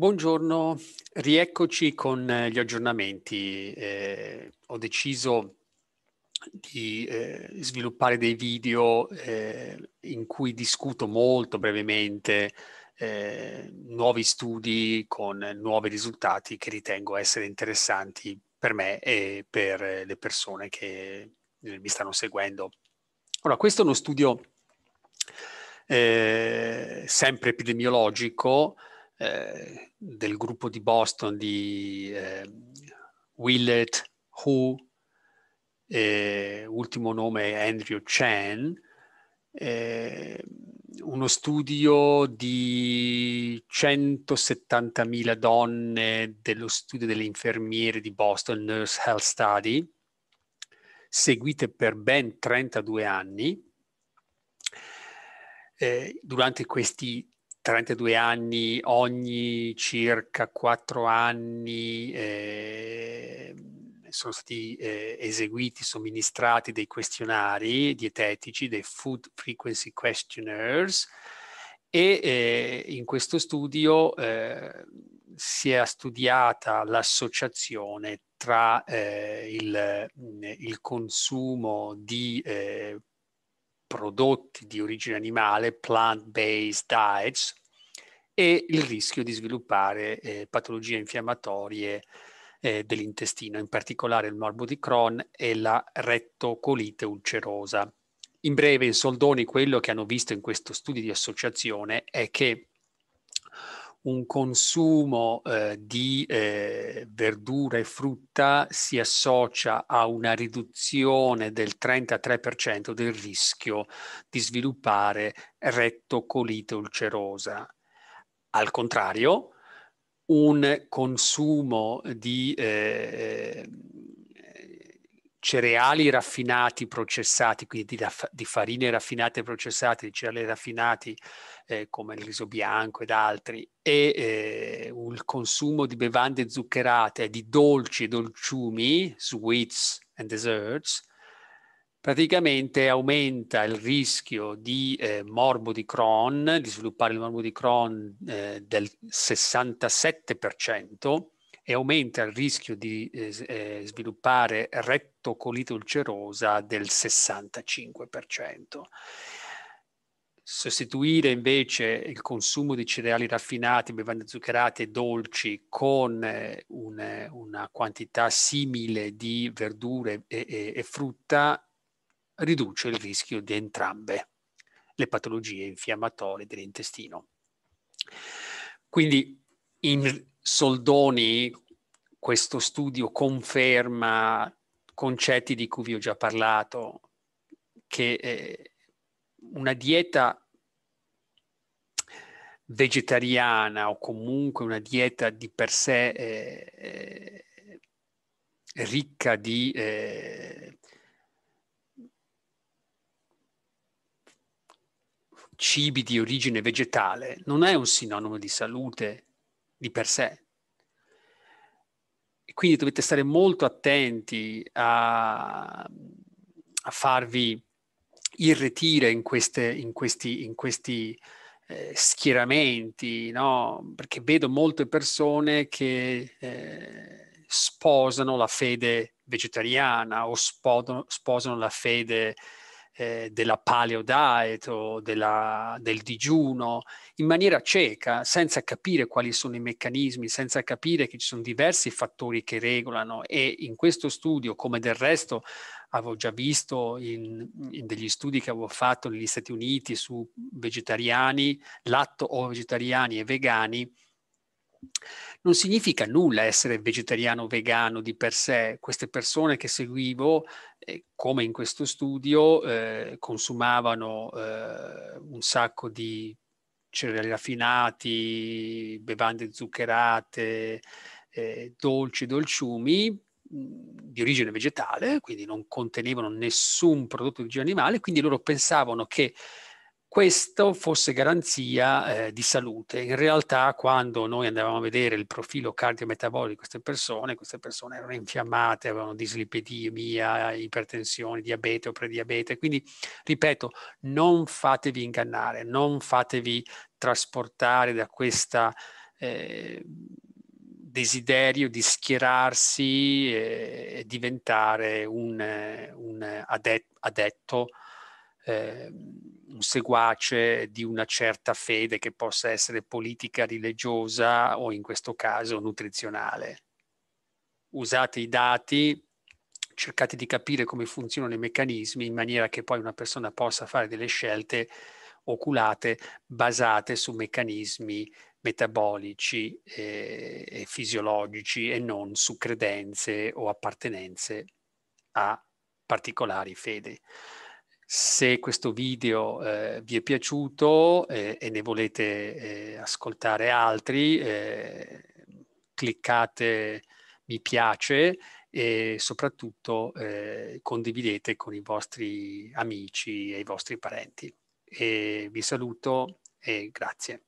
Buongiorno, rieccoci con eh, gli aggiornamenti. Eh, ho deciso di eh, sviluppare dei video eh, in cui discuto molto brevemente eh, nuovi studi con nuovi risultati che ritengo essere interessanti per me e per eh, le persone che mi stanno seguendo. Ora, questo è uno studio sempre epidemiologico eh, del gruppo di Boston di eh, Willett, Hu, eh, ultimo nome Andrew Chen, uno studio di 170.000 donne dello studio delle infermiere di Boston, Nurse Health Study, seguite per ben 32 anni. Eh, durante questi 32 anni ogni circa 4 anni eh, sono stati eh, eseguiti, somministrati dei questionari dietetici, dei Food Frequency Questionnaires e eh, in questo studio eh, si è studiata l'associazione tra eh, il, il, consumo di eh, prodotti di origine animale, plant-based diets, e il rischio di sviluppare eh, patologie infiammatorie eh, dell'intestino, in particolare il morbo di Crohn e la rettocolite ulcerosa. In breve, in soldoni, quello che hanno visto in questo studio di associazione è che un consumo eh, di eh, verdura e frutta si associa a una riduzione del 33% del rischio di sviluppare rettocolite ulcerosa. Al contrario, un consumo di eh, cereali raffinati processati, quindi di, di, farine raffinate e processate, di cereali raffinati eh, come il riso bianco ed altri, e eh, il consumo di bevande zuccherate, di dolci e dolciumi, sweets and desserts, praticamente aumenta il rischio di eh, morbo di Crohn, di sviluppare il morbo di Crohn eh, del 67% e aumenta il rischio di eh, eh sviluppare rettocolite ulcerosa del 65%. Sostituire invece il consumo di cereali raffinati, bevande zuccherate e dolci con eh, un, eh, una quantità simile di verdure e, e, e frutta riduce il rischio di entrambe le patologie infiammatorie dell'intestino. Quindi in soldoni questo studio conferma concetti di cui vi ho già parlato, che eh, una dieta vegetariana o comunque una dieta di per sé eh, eh, ricca di eh, cibi di origine vegetale non è un sinonimo di salute di per sé. quindi dovete stare molto attenti a, a farvi irretire in, queste, in questi, in questi eh, schieramenti, no? perché vedo molte persone che eh, sposano la fede vegetariana o sposano, sposano la fede eh, della paleo diet o della, del digiuno in maniera cieca, senza capire quali sono i meccanismi, senza capire che ci sono diversi fattori che regolano e in questo studio, come del resto avevo già visto in, in degli studi che avevo fatto negli Stati Uniti su vegetariani, latto o vegetariani e vegani, non significa nulla essere vegetariano o vegano di per sé. Queste persone che seguivo, eh, come in questo studio, eh, consumavano eh, un sacco di cereali raffinati, bevande zuccherate, eh, dolci, dolciumi mm, di origine vegetale, quindi non contenevano nessun prodotto di origine animale, quindi loro pensavano che questo fosse garanzia eh, di salute. In realtà quando noi andavamo a vedere il profilo cardiometabolico di queste persone, queste persone erano infiammate, avevano dislipidemia, ipertensione, diabete o prediabete. Quindi, ripeto, non fatevi ingannare, non fatevi trasportare da questo Eh, desiderio di schierarsi eh, e diventare un, eh, un adetto, adetto eh, un seguace di una certa fede che possa essere politica, religiosa o in questo caso nutrizionale. Usate i dati, cercate di capire come funzionano i meccanismi in maniera che poi una persona possa fare delle scelte oculate basate su meccanismi metabolici e, eh, e fisiologici e non su credenze o appartenenze a particolari fedi. Se questo video eh, vi è piaciuto eh, e ne volete eh, ascoltare altri, eh, cliccate mi piace e soprattutto eh, condividete con i vostri amici e i vostri parenti. E vi saluto e grazie.